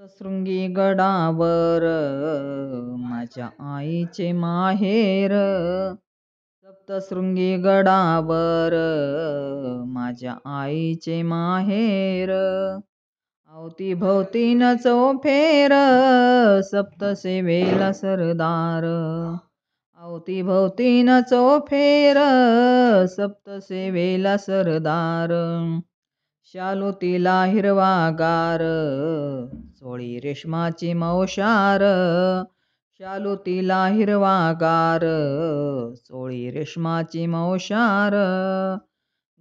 सप्तशृंगी गडावर माझ्या आईचे माहेर सप्तशृंगी गडावर माझ्या आईचे माहेर अवती भोवती न चौफेर सप्तसेवेला सरदार अवती भोवती न चौफेर सप्तसेवेला सरदार तिला हिरवा गार चोळी रेशमाची मौशार शालूतीला हिरवा गार चोळी रेशमाची मौशार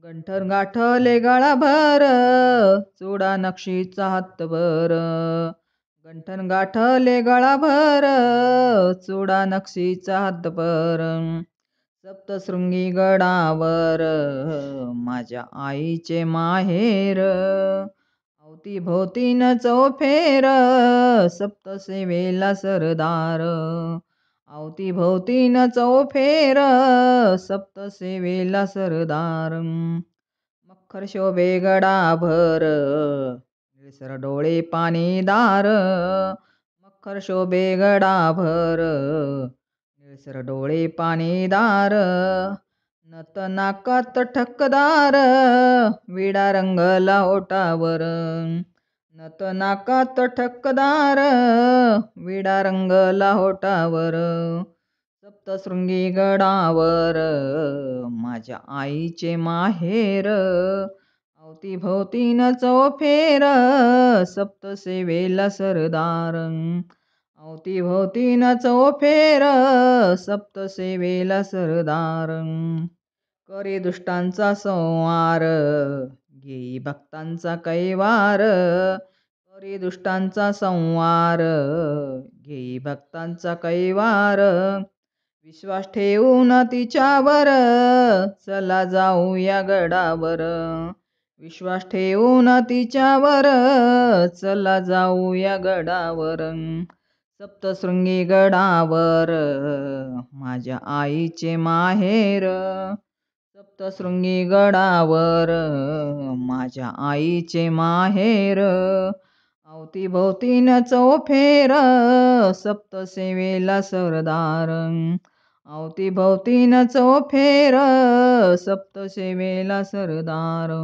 गंठर गाठले गळाभर चुडा नक्षीचा हातभर गंठन गाठले गळाभर चुडा नक्षीचा हातभर सप्तशृंगी गडावर माझ्या आईचे माहेर न चौफेर सप्तसेवेला सरदार न चौफेर सप्तसेवेला सरदार मखर शोभे गडाभर निळसर डोळे पाणीदार मखर शोभे गडाभर निळसर डोळे पाणीदार नत नाकात ठकदार विडा रंगला ओटावर नत नाकात ठकदार विडा रंगला होटावर सप्तशृंगी गडावर माझ्या आईचे माहेर न चौफेर सप्तसेवेला सरदार भोवती न फेर सप्त सेवेला सरदार करे दुष्टांचा संवार घेई भक्तांचा कैवार करे दुष्टांचा संवार घेई भक्तांचा कैवार विश्वास ठेवून तिच्यावर चला जाऊया गडावर विश्वास ठेवून तिच्यावर चला जाऊया गडावर सप्तशृंगी गडावर माझ्या आईचे माहेर सप्तशृंगी गडावर माझ्या आईचे माहेर न चौफेर सप्तसेवेला सरदार न चौफेर सप्तसेवेला सरदार